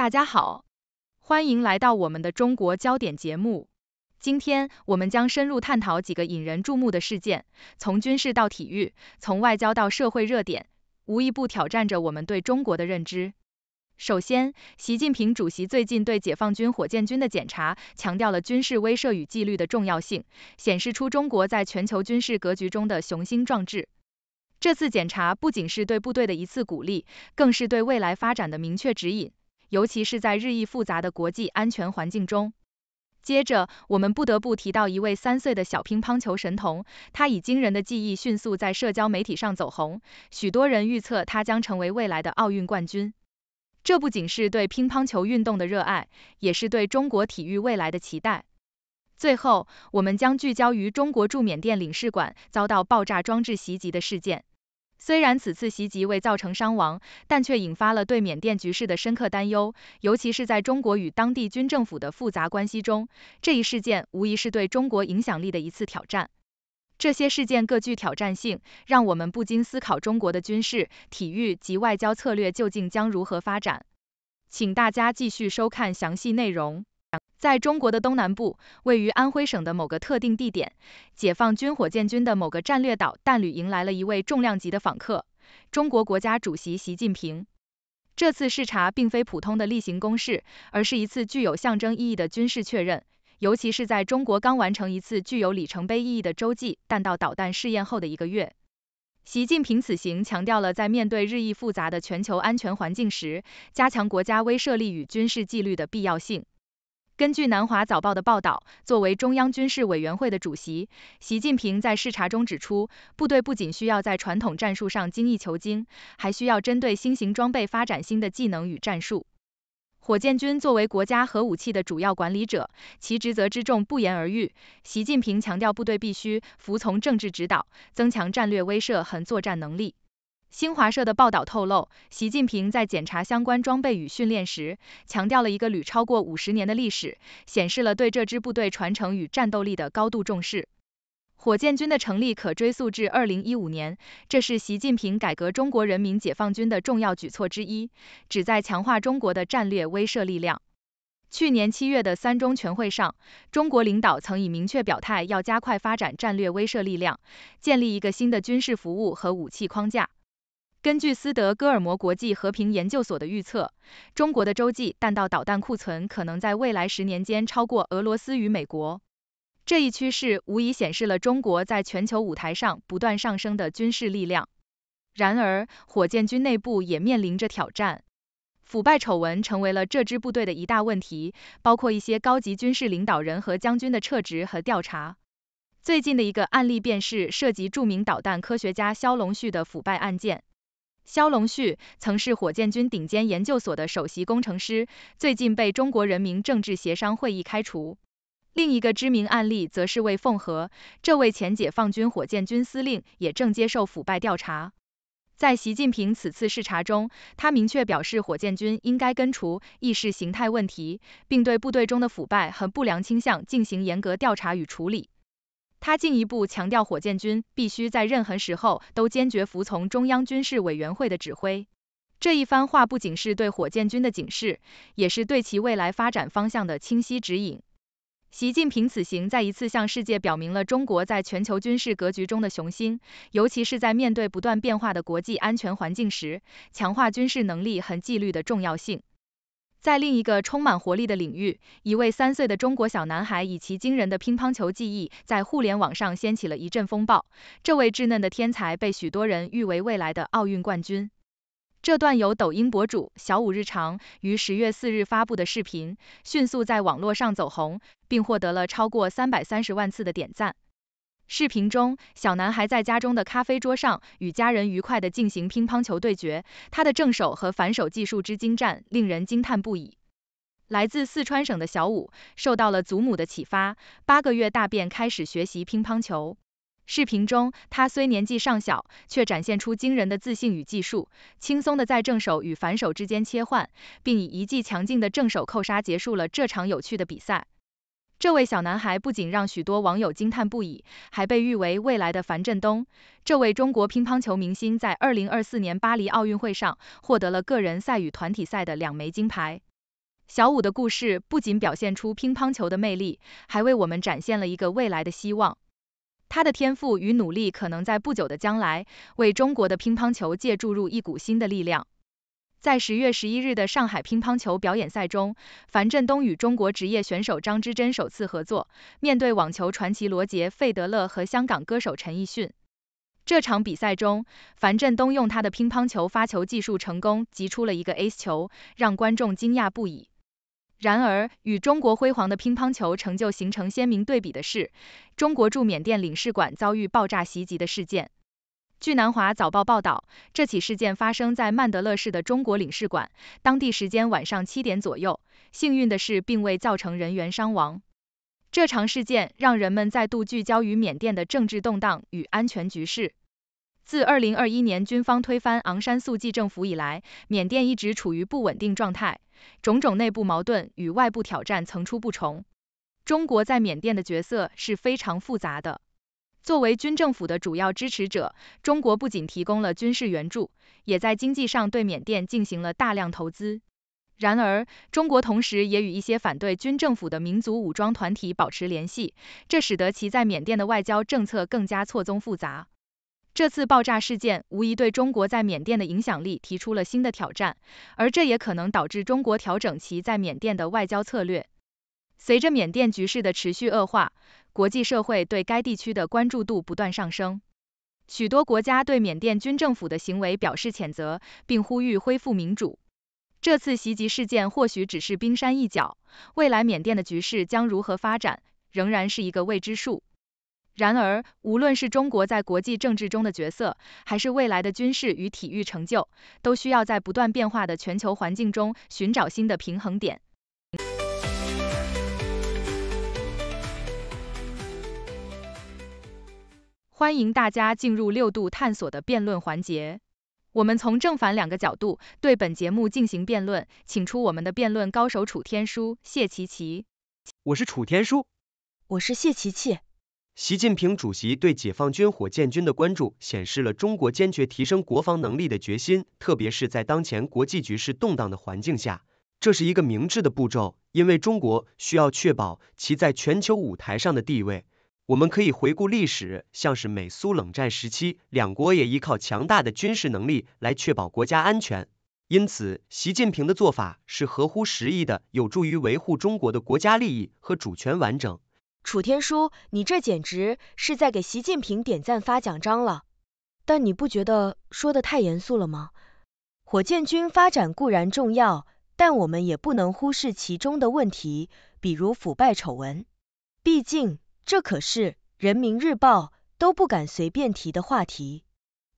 大家好，欢迎来到我们的中国焦点节目。今天我们将深入探讨几个引人注目的事件，从军事到体育，从外交到社会热点，无一不挑战着我们对中国的认知。首先，习近平主席最近对解放军火箭军的检查，强调了军事威慑与纪律的重要性，显示出中国在全球军事格局中的雄心壮志。这次检查不仅是对部队的一次鼓励，更是对未来发展的明确指引。尤其是在日益复杂的国际安全环境中。接着，我们不得不提到一位三岁的小乒乓球神童，他以惊人的技艺迅速在社交媒体上走红，许多人预测他将成为未来的奥运冠军。这不仅是对乒乓球运动的热爱，也是对中国体育未来的期待。最后，我们将聚焦于中国驻缅甸领事馆遭到爆炸装置袭击的事件。虽然此次袭击未造成伤亡，但却引发了对缅甸局势的深刻担忧。尤其是在中国与当地军政府的复杂关系中，这一事件无疑是对中国影响力的一次挑战。这些事件各具挑战性，让我们不禁思考中国的军事、体育及外交策略究竟将如何发展。请大家继续收看详细内容。在中国的东南部，位于安徽省的某个特定地点，解放军火箭军的某个战略岛弹旅迎来了一位重量级的访客——中国国家主席习近平。这次视察并非普通的例行公事，而是一次具有象征意义的军事确认，尤其是在中国刚完成一次具有里程碑意义的洲际弹道导弹试验后的一个月。习近平此行强调了在面对日益复杂的全球安全环境时，加强国家威慑力与军事纪律的必要性。根据《南华早报》的报道，作为中央军事委员会的主席，习近平在视察中指出，部队不仅需要在传统战术上精益求精，还需要针对新型装备发展新的技能与战术。火箭军作为国家核武器的主要管理者，其职责之重不言而喻。习近平强调，部队必须服从政治指导，增强战略威慑和作战能力。新华社的报道透露，习近平在检查相关装备与训练时，强调了一个旅超过五十年的历史，显示了对这支部队传承与战斗力的高度重视。火箭军的成立可追溯至二零一五年，这是习近平改革中国人民解放军的重要举措之一，旨在强化中国的战略威慑力量。去年七月的三中全会上，中国领导曾已明确表态，要加快发展战略威慑力量，建立一个新的军事服务和武器框架。根据斯德哥尔摩国际和平研究所的预测，中国的洲际弹道导弹库存可能在未来十年间超过俄罗斯与美国。这一趋势无疑显示了中国在全球舞台上不断上升的军事力量。然而，火箭军内部也面临着挑战，腐败丑闻成为了这支部队的一大问题，包括一些高级军事领导人和将军的撤职和调查。最近的一个案例便是涉及著名导弹科学家肖龙旭的腐败案件。肖龙旭曾是火箭军顶尖研究所的首席工程师，最近被中国人民政治协商会议开除。另一个知名案例则是魏凤和，这位前解放军火箭军司令也正接受腐败调查。在习近平此次视察中，他明确表示火箭军应该根除意识形态问题，并对部队中的腐败和不良倾向进行严格调查与处理。他进一步强调，火箭军必须在任何时候都坚决服从中央军事委员会的指挥。这一番话不仅是对火箭军的警示，也是对其未来发展方向的清晰指引。习近平此行再一次向世界表明了中国在全球军事格局中的雄心，尤其是在面对不断变化的国际安全环境时，强化军事能力和纪律的重要性。在另一个充满活力的领域，一位三岁的中国小男孩以其惊人的乒乓球技艺，在互联网上掀起了一阵风暴。这位稚嫩的天才被许多人誉为未来的奥运冠军。这段由抖音博主小五日常于十月四日发布的视频，迅速在网络上走红，并获得了超过三百三十万次的点赞。视频中，小男孩在家中的咖啡桌上与家人愉快地进行乒乓球对决，他的正手和反手技术之精湛，令人惊叹不已。来自四川省的小武受到了祖母的启发，八个月大便开始学习乒乓球。视频中，他虽年纪尚小，却展现出惊人的自信与技术，轻松地在正手与反手之间切换，并以一记强劲的正手扣杀结束了这场有趣的比赛。这位小男孩不仅让许多网友惊叹不已，还被誉为未来的樊振东。这位中国乒乓球明星在2024年巴黎奥运会上获得了个人赛与团体赛的两枚金牌。小五的故事不仅表现出乒乓球的魅力，还为我们展现了一个未来的希望。他的天赋与努力可能在不久的将来为中国的乒乓球界注入一股新的力量。在十月十一日的上海乒乓球表演赛中，樊振东与中国职业选手张之臻首次合作，面对网球传奇罗杰·费德勒和香港歌手陈奕迅。这场比赛中，樊振东用他的乒乓球发球技术成功击出了一个 Ace 球，让观众惊讶不已。然而，与中国辉煌的乒乓球成就形成鲜明对比的是，中国驻缅甸领事馆遭遇爆炸袭击的事件。据《南华早报》报道，这起事件发生在曼德勒市的中国领事馆，当地时间晚上七点左右。幸运的是，并未造成人员伤亡。这场事件让人们再度聚焦于缅甸的政治动荡与安全局势。自2021年军方推翻昂山素季政府以来，缅甸一直处于不稳定状态，种种内部矛盾与外部挑战层出不穷。中国在缅甸的角色是非常复杂的。作为军政府的主要支持者，中国不仅提供了军事援助，也在经济上对缅甸进行了大量投资。然而，中国同时也与一些反对军政府的民族武装团体保持联系，这使得其在缅甸的外交政策更加错综复杂。这次爆炸事件无疑对中国在缅甸的影响力提出了新的挑战，而这也可能导致中国调整其在缅甸的外交策略。随着缅甸局势的持续恶化，国际社会对该地区的关注度不断上升，许多国家对缅甸军政府的行为表示谴责，并呼吁恢复民主。这次袭击事件或许只是冰山一角，未来缅甸的局势将如何发展，仍然是一个未知数。然而，无论是中国在国际政治中的角色，还是未来的军事与体育成就，都需要在不断变化的全球环境中寻找新的平衡点。欢迎大家进入六度探索的辩论环节。我们从正反两个角度对本节目进行辩论，请出我们的辩论高手楚天舒、谢琪琪。我是楚天舒，我是谢琪琪。习近平主席对解放军火箭军的关注，显示了中国坚决提升国防能力的决心，特别是在当前国际局势动荡的环境下，这是一个明智的步骤，因为中国需要确保其在全球舞台上的地位。我们可以回顾历史，像是美苏冷战时期，两国也依靠强大的军事能力来确保国家安全。因此，习近平的做法是合乎时宜的，有助于维护中国的国家利益和主权完整。楚天舒，你这简直是在给习近平点赞发奖章了。但你不觉得说的太严肃了吗？火箭军发展固然重要，但我们也不能忽视其中的问题，比如腐败丑闻。毕竟。这可是《人民日报》都不敢随便提的话题。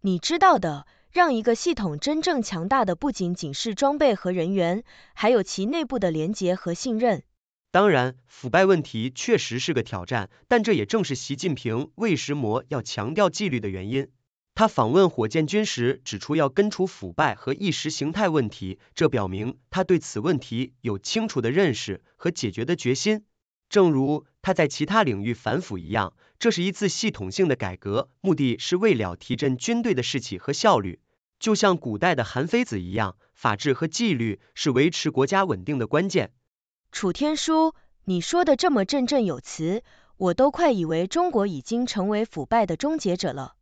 你知道的，让一个系统真正强大的不仅仅是装备和人员，还有其内部的廉洁和信任。当然，腐败问题确实是个挑战，但这也正是习近平、为什么要强调纪律的原因。他访问火箭军时指出，要根除腐败和意识形态问题，这表明他对此问题有清楚的认识和解决的决心。正如他在其他领域反腐一样，这是一次系统性的改革，目的是为了提振军队的士气和效率。就像古代的韩非子一样，法治和纪律是维持国家稳定的关键。楚天舒，你说的这么振振有词，我都快以为中国已经成为腐败的终结者了。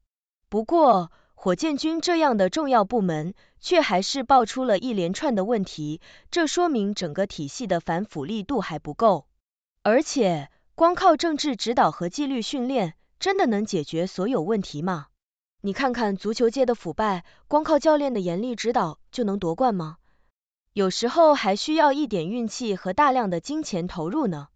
不过，火箭军这样的重要部门却还是爆出了一连串的问题，这说明整个体系的反腐力度还不够。而且，光靠政治指导和纪律训练，真的能解决所有问题吗？你看看足球界的腐败，光靠教练的严厉指导就能夺冠吗？有时候还需要一点运气和大量的金钱投入呢。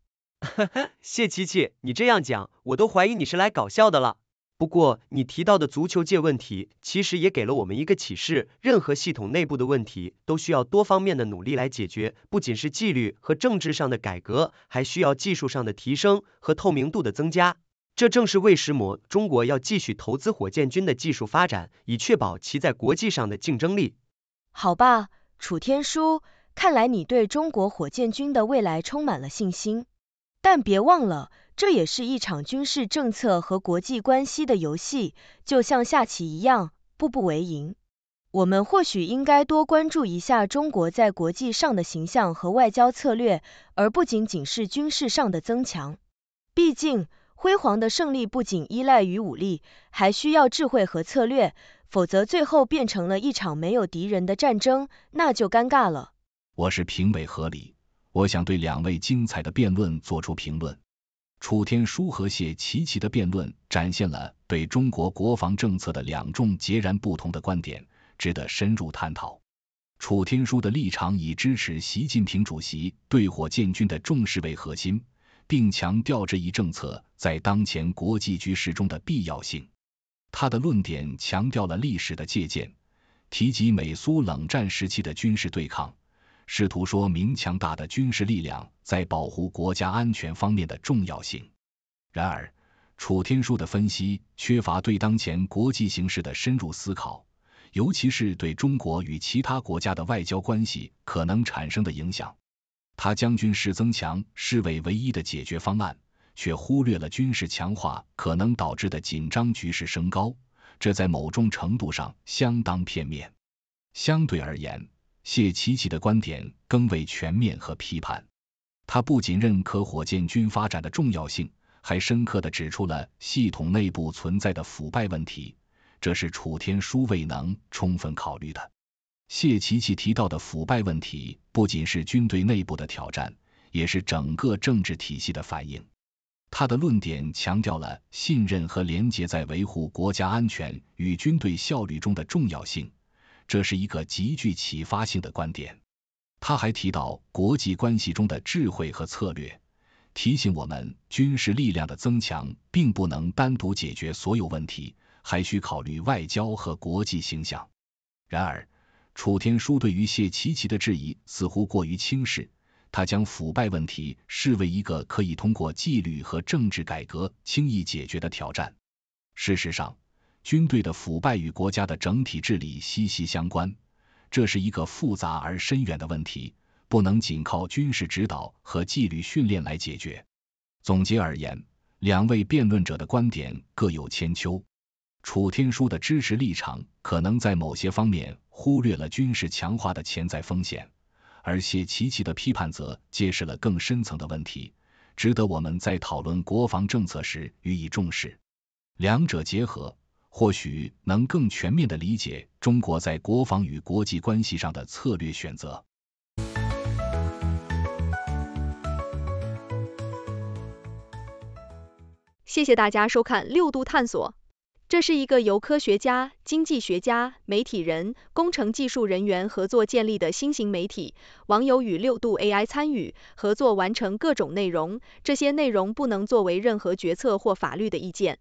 哈哈，谢琪琪，你这样讲，我都怀疑你是来搞笑的了。不过，你提到的足球界问题，其实也给了我们一个启示：任何系统内部的问题都需要多方面的努力来解决，不仅是纪律和政治上的改革，还需要技术上的提升和透明度的增加。这正是为什么中国要继续投资火箭军的技术发展，以确保其在国际上的竞争力。好吧，楚天舒，看来你对中国火箭军的未来充满了信心，但别忘了。这也是一场军事政策和国际关系的游戏，就像下棋一样，步步为营。我们或许应该多关注一下中国在国际上的形象和外交策略，而不仅仅是军事上的增强。毕竟，辉煌的胜利不仅依赖于武力，还需要智慧和策略。否则，最后变成了一场没有敌人的战争，那就尴尬了。我是评委何理，我想对两位精彩的辩论做出评论。楚天舒和谢琪琪的辩论展现了对中国国防政策的两种截然不同的观点，值得深入探讨。楚天舒的立场以支持习近平主席对火箭军的重视为核心，并强调这一政策在当前国际局势中的必要性。他的论点强调了历史的借鉴，提及美苏冷战时期的军事对抗。试图说明强大的军事力量在保护国家安全方面的重要性。然而，楚天舒的分析缺乏对当前国际形势的深入思考，尤其是对中国与其他国家的外交关系可能产生的影响。他将军事增强视为唯一的解决方案，却忽略了军事强化可能导致的紧张局势升高，这在某种程度上相当片面。相对而言，谢琪琪的观点更为全面和批判。他不仅认可火箭军发展的重要性，还深刻地指出了系统内部存在的腐败问题，这是楚天舒未能充分考虑的。谢琪琪提到的腐败问题不仅是军队内部的挑战，也是整个政治体系的反应。他的论点强调了信任和廉洁在维护国家安全与军队效率中的重要性。这是一个极具启发性的观点。他还提到国际关系中的智慧和策略，提醒我们军事力量的增强并不能单独解决所有问题，还需考虑外交和国际形象。然而，楚天舒对于谢奇奇的质疑似乎过于轻视，他将腐败问题视为一个可以通过纪律和政治改革轻易解决的挑战。事实上，军队的腐败与国家的整体治理息息相关，这是一个复杂而深远的问题，不能仅靠军事指导和纪律训练来解决。总结而言，两位辩论者的观点各有千秋。楚天舒的支持立场可能在某些方面忽略了军事强化的潜在风险，而谢琪琪的批判则揭示了更深层的问题，值得我们在讨论国防政策时予以重视。两者结合。或许能更全面的理解中国在国防与国际关系上的策略选择。谢谢大家收看六度探索，这是一个由科学家、经济学家、媒体人、工程技术人员合作建立的新型媒体，网友与六度 AI 参与合作完成各种内容，这些内容不能作为任何决策或法律的意见。